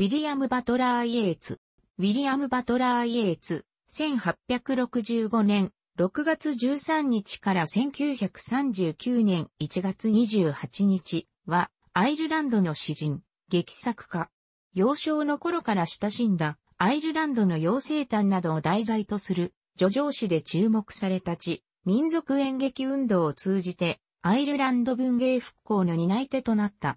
ウィリアム・バトラー・イエーツ。ウィリアム・バトラー・イエーツ、1865年6月13日から1939年1月28日は、アイルランドの詩人、劇作家。幼少の頃から親しんだ、アイルランドの妖精誕などを題材とする、叙情詩で注目されたち、民族演劇運動を通じて、アイルランド文芸復興の担い手となった。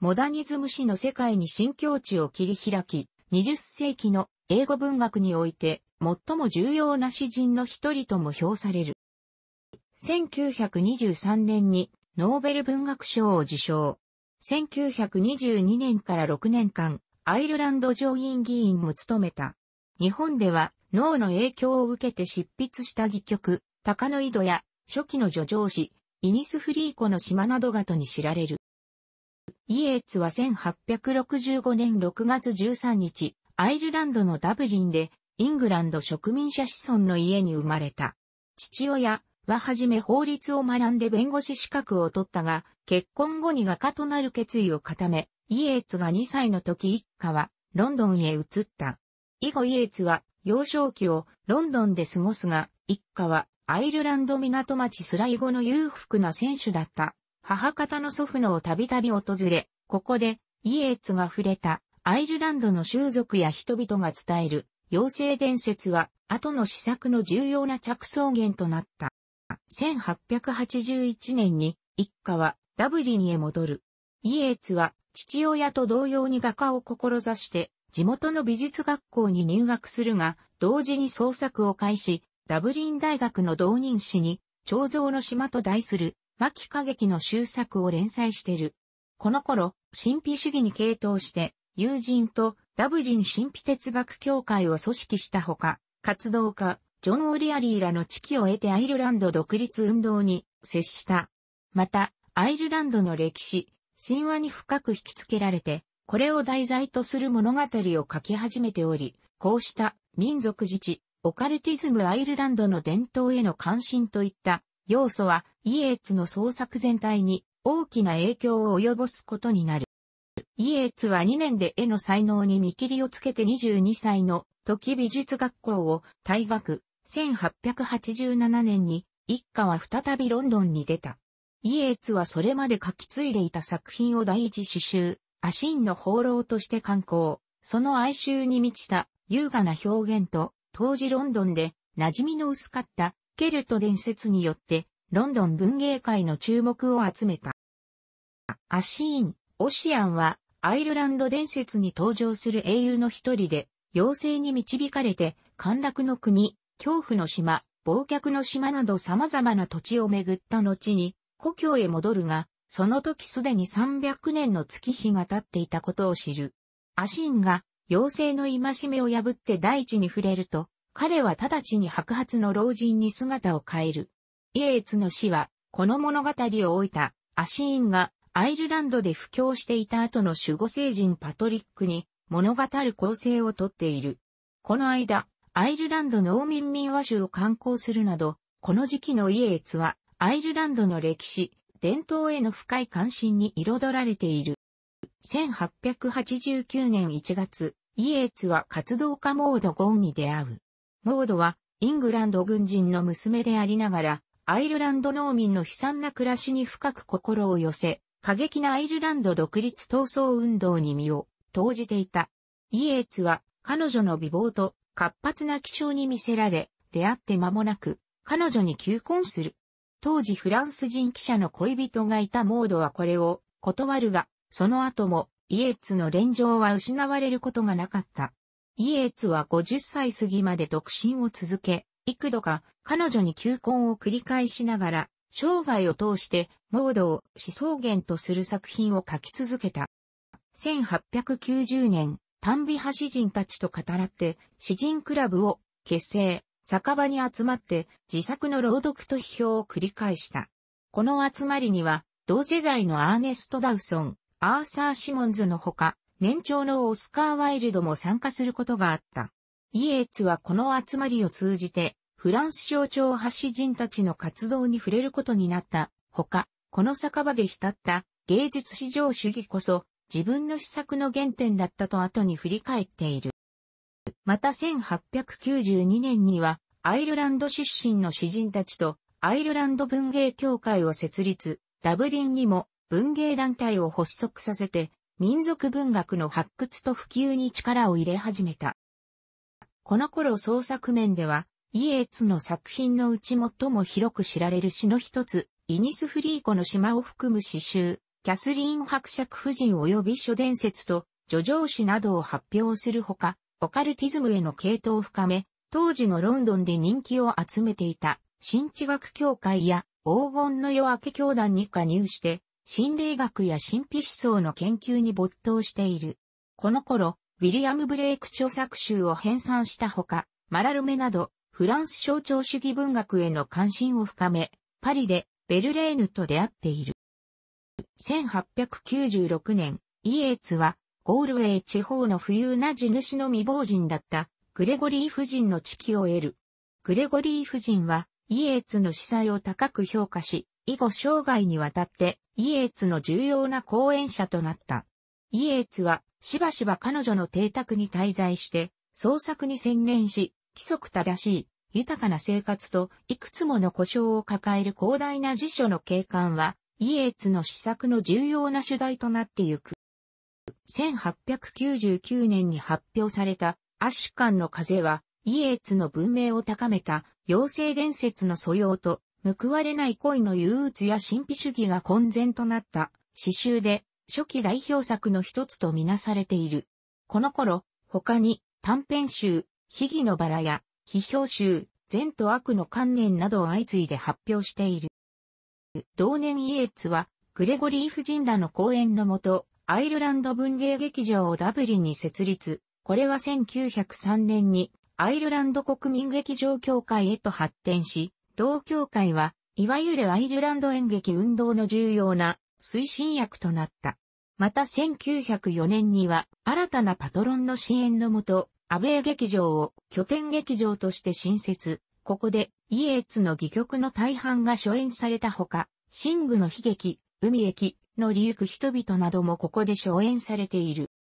モダニズム史の世界に新境地を切り開き、20世紀の英語文学において最も重要な詩人の一人とも評される。1923年にノーベル文学賞を受賞。1922年から6年間、アイルランド上院議員も務めた。日本では脳の影響を受けて執筆した戯曲、鷹の井戸や初期の叙情詩、イニスフリーコの島などがとに知られる。イエーツは1865年6月13日、アイルランドのダブリンで、イングランド植民者子孫の家に生まれた。父親ははじめ法律を学んで弁護士資格を取ったが、結婚後に画家となる決意を固め、イエーツが2歳の時一家はロンドンへ移った。以後イエーツは幼少期をロンドンで過ごすが、一家はアイルランド港町スライゴの裕福な選手だった母方の祖父のをたびたび訪れ、ここで、イエーツが触れた、アイルランドの習俗や人々が伝える、妖精伝説は、後の施策の重要な着想源となった。1881年に、一家は、ダブリンへ戻る。イエーツは、父親と同様に画家を志して、地元の美術学校に入学するが、同時に創作を開始、ダブリン大学の同人誌に、彫像の島と題する牧歌劇の終作を連載してる。この頃、神秘主義に傾倒して、友人とダブリン神秘哲学協会を組織したほか、活動家、ジョン・オリアリーらの知識を得てアイルランド独立運動に接した。また、アイルランドの歴史、神話に深く引き付けられて、これを題材とする物語を書き始めており、こうした民族自治、オカルティズムアイルランドの伝統への関心といった要素はイエーツの創作全体に大きな影響を及ぼすことになる。イエーツは2年で絵の才能に見切りをつけて22歳の時美術学校を退学、1887年に一家は再びロンドンに出た。イエーツはそれまで書き継いでいた作品を第一詩集、アシンの放浪として刊行、その哀愁に満ちた優雅な表現と、当時ロンドンで馴染みの薄かったケルト伝説によって、ロンドン文芸界の注目を集めた。アシーン、オシアンは、アイルランド伝説に登場する英雄の一人で、妖精に導かれて、陥落の国、恐怖の島、忘却の島など様々な土地を巡った後に、故郷へ戻るが、その時すでに300年の月日が経っていたことを知る。アシンが、妖精の戒めを破って大地に触れると、彼は直ちに白髪の老人に姿を変える。イエーツの死は、この物語を終えた、アシーンが、アイルランドで布教していた後の守護聖人パトリックに、物語る構成をとっている。この間、アイルランド農民民話集を刊行するなど、この時期のイエーツは、アイルランドの歴史、伝統への深い関心に彩られている。1889年1月、イエーツは活動家モード・ゴーンに出会う。モードは、イングランド軍人の娘でありながら、アイルランド農民の悲惨な暮らしに深く心を寄せ、過激なアイルランド独立闘争運動に身を投じていた。イエーツは彼女の美貌と活発な気性に魅せられ、出会って間もなく彼女に求婚する。当時フランス人記者の恋人がいたモードはこれを断るが、その後もイエーツの連情は失われることがなかった。イエーツは50歳過ぎまで独身を続け、幾度か彼女に求婚を繰り返しながら、生涯を通してモードを思想源とする作品を書き続けた。1890年、丹ビ派詩人たちと語らって詩人クラブを結成、酒場に集まって自作の朗読と批評を繰り返した。この集まりには同世代のアーネスト・ダウソン、アーサー・シモンズのほか、年長のオスカー・ワイルドも参加することがあった。イエーツはこの集まりを通じて、フランス象徴発信人たちの活動に触れることになった。ほか、この酒場で浸った芸術至上主義こそ自分の施策の原点だったと後に振り返っている。また1892年にはアイルランド出身の詩人たちとアイルランド文芸協会を設立、ダブリンにも文芸団体を発足させて民族文学の発掘と普及に力を入れ始めた。この頃創作面では、イエーツの作品のうち最も広く知られる詩の一つ、イニスフリーコの島を含む詩集、キャスリーン伯爵夫人及び諸伝説と、叙情詩などを発表するほか、オカルティズムへの系統を深め、当時のロンドンで人気を集めていた、新地学協会や黄金の夜明け教団に加入して、心霊学や神秘思想の研究に没頭している。この頃、ウィリアム・ブレイク著作集を編纂したほか、マラルメなど、フランス象徴主義文学への関心を深め、パリでベルレーヌと出会っている。1896年、イエーツは、ゴールウェイ地方の富裕な地主の未亡人だったグレゴリー夫人の地己を得る。グレゴリー夫人はイエーツの司祭を高く評価し、以後生涯にわたってイエーツの重要な講演者となった。イエーツは、しばしば彼女の邸宅に滞在して、創作に専念し、規則正しい、豊かな生活と、いくつもの故障を抱える広大な辞書の景観は、イエーツの試作の重要な主題となってゆく。1899年に発表された、アシュカンの風は、イエーツの文明を高めた、妖精伝説の素養と、報われない恋の憂鬱や神秘主義が混然となった詩集で初期代表作の一つとみなされている。この頃、他に短編集、秘技のバラや、批評集、善と悪の観念などを相次いで発表している。同年イエッツは、グレゴリー夫人らの講演のもと、アイルランド文芸劇場をダブリンに設立。これは1903年にアイルランド国民劇場協会へと発展し、同協会は、いわゆるアイルランド演劇運動の重要な推進役となった。また1904年には新たなパトロンの支援のもと、アベー劇場を拠点劇場として新設。ここでイエーツの戯曲の大半が初演されたほか、シングの悲劇、海駅の利行く人々などもここで初演されている。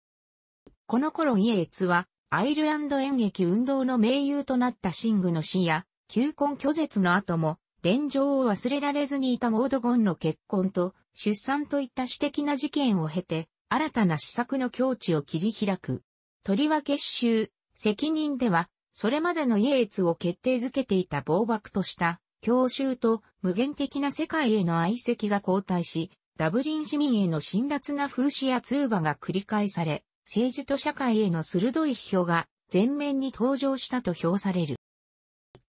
この頃イエーツはアイルランド演劇運動の盟友となったシングの死や求婚拒絶の後も、連情を忘れられずにいたモードゴンの結婚と出産といった私的な事件を経て、新たな施策の境地を切り開く。とりわけ責任では、それまでの家越を決定づけていた暴漠とした、教習と無限的な世界への愛席が交代し、ダブリン市民への辛辣な風刺や通話が繰り返され、政治と社会への鋭い批評が前面に登場したと評される。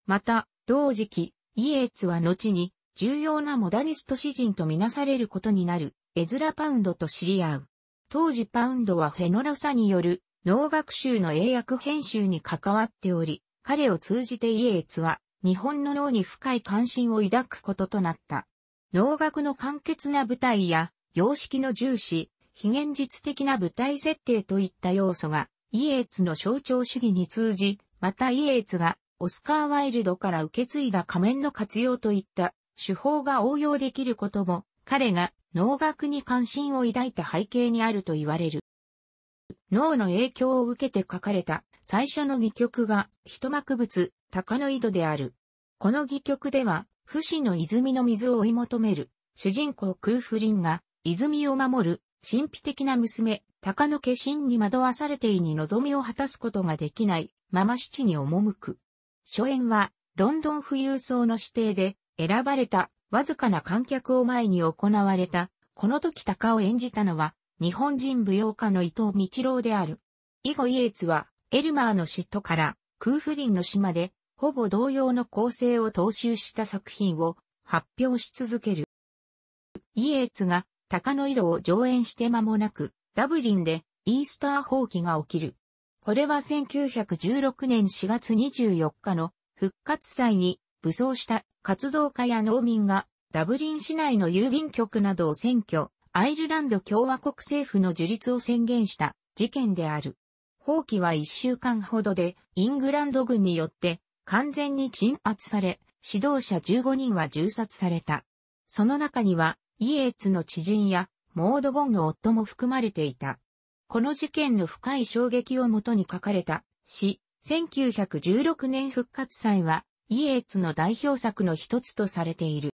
また、同時期、イエーツは後に、重要なモダニスト詩人とみなされることになる、エズラ・パウンドと知り合う。当時パウンドはフェノロサによる、能学集の英訳編集に関わっており、彼を通じてイエーツは、日本の脳に深い関心を抱くこととなった。能楽の簡潔な舞台や、様式の重視、非現実的な舞台設定といった要素が、イエーツの象徴主義に通じ、またイエーツがオスカー・ワイルドから受け継いだ仮面の活用といった手法が応用できることも、彼が能楽に関心を抱いた背景にあると言われる。脳の影響を受けて書かれた最初の戯曲が一幕物、鷹の井戸である。この戯曲では、不死の泉の水を追い求める、主人公空リンが、泉を守る、神秘的な娘、鷹の化身に惑わされていに望みを果たすことができない、まま七に赴く。初演は、ロンドン富裕層の指定で、選ばれた、わずかな観客を前に行われた。この時鷹を演じたのは、日本人舞踊家の伊藤道郎である。以後イエーツは、エルマーの嫉妬から、クーフリンの島で、ほぼ同様の構成を踏襲した作品を発表し続ける。イエーツが、鷹の井戸を上演して間もなく、ダブリンで、イースター放棄が起きる。これは1916年4月24日の復活祭に武装した活動家や農民がダブリン市内の郵便局などを占拠、アイルランド共和国政府の樹立を宣言した事件である。放棄は1週間ほどでイングランド軍によって完全に鎮圧され、指導者15人は銃殺された。その中にはイエーツの知人やモードゴンの夫も含まれていた。この事件の深い衝撃をもとに書かれた詩、1916年復活祭は、イエーツの代表作の一つとされている。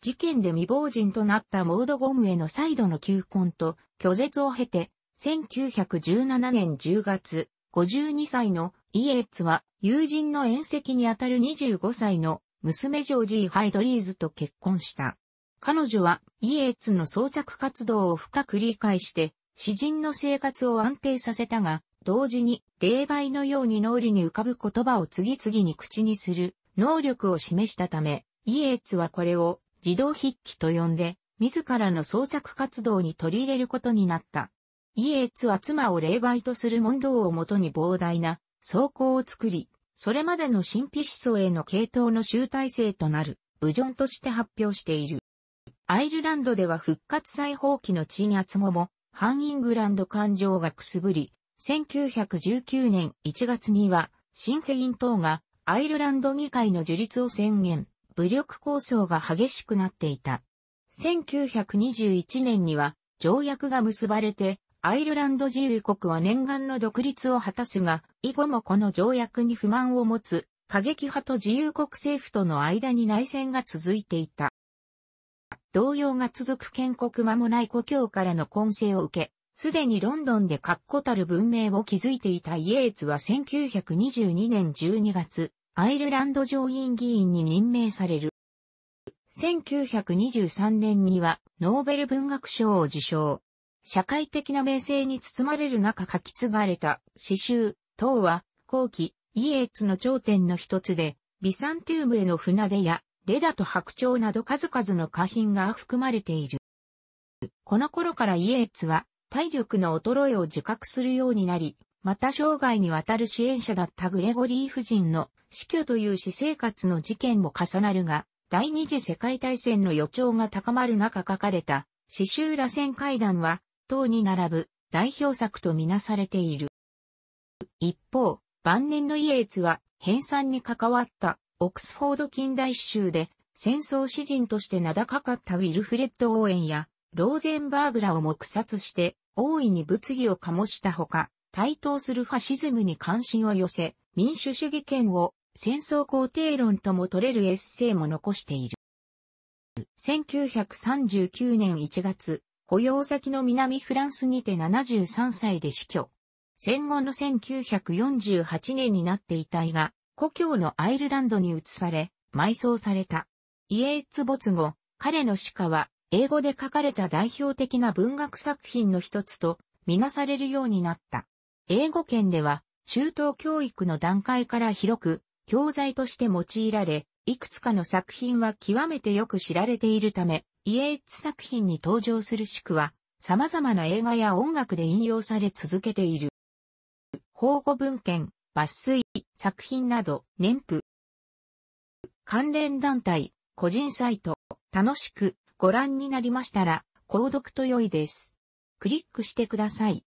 事件で未亡人となったモードゴムへの再度の求婚と拒絶を経て、1917年10月、52歳のイエーツは友人の遠戚にあたる25歳の娘ジョージー・ハイドリーズと結婚した。彼女はイエーツの創作活動を深く理解して詩人の生活を安定させたが、同時に霊媒のように脳裏に浮かぶ言葉を次々に口にする能力を示したため、イエーツはこれを自動筆記と呼んで、自らの創作活動に取り入れることになった。イエーツは妻を霊媒とする問答をもとに膨大な装甲を作り、それまでの神秘思想への系統の集大成となる、ブジョンとして発表している。アイルランドでは復活再放棄の鎮圧後も、反イングランド感情がくすぶり、1919年1月には、シンフェイン党がアイルランド議会の樹立を宣言、武力抗争が激しくなっていた。1921年には条約が結ばれて、アイルランド自由国は念願の独立を果たすが、以後もこの条約に不満を持つ過激派と自由国政府との間に内戦が続いていた。動揺が続く建国間もない故郷からの混成を受け、すでにロンドンで確固たる文明を築いていたイエーツは1922年12月、アイルランド上院議員に任命される。1923年にはノーベル文学賞を受賞。社会的な名声に包まれる中書き継がれた詩集、等は後期、イエーツの頂点の一つで、ビサンティウムへの船出やレダと白鳥など数々の花品が含まれている。この頃からイエーツは体力の衰えを自覚するようになり、また生涯にわたる支援者だったグレゴリー夫人の死去という私生活の事件も重なるが、第二次世界大戦の予兆が高まる中書かれた、刺繍螺旋階段は、党に並ぶ代表作とみなされている。一方、晩年のイエーツは、編纂に関わったオックスフォード近代集で戦争詩人として名高かったウィルフレッド・オーエンやローゼンバーグらを黙殺して大いに物議を醸したほか、対等するファシズムに関心を寄せ、民主主義権を戦争肯定論とも取れるエッセイも残している。1939年1月、雇用先の南フランスにて73歳で死去。戦後の1948年になって遺体が故郷のアイルランドに移され、埋葬された。イエーツ没後、彼の詩歌は、英語で書かれた代表的な文学作品の一つと、みなされるようになった。英語圏では、中等教育の段階から広く、教材として用いられ、いくつかの作品は極めてよく知られているため、イエーツ作品に登場する宿は、様々な映画や音楽で引用され続けている。文献、抜粋、作品など、年譜。関連団体、個人サイト、楽しくご覧になりましたら、購読と良いです。クリックしてください。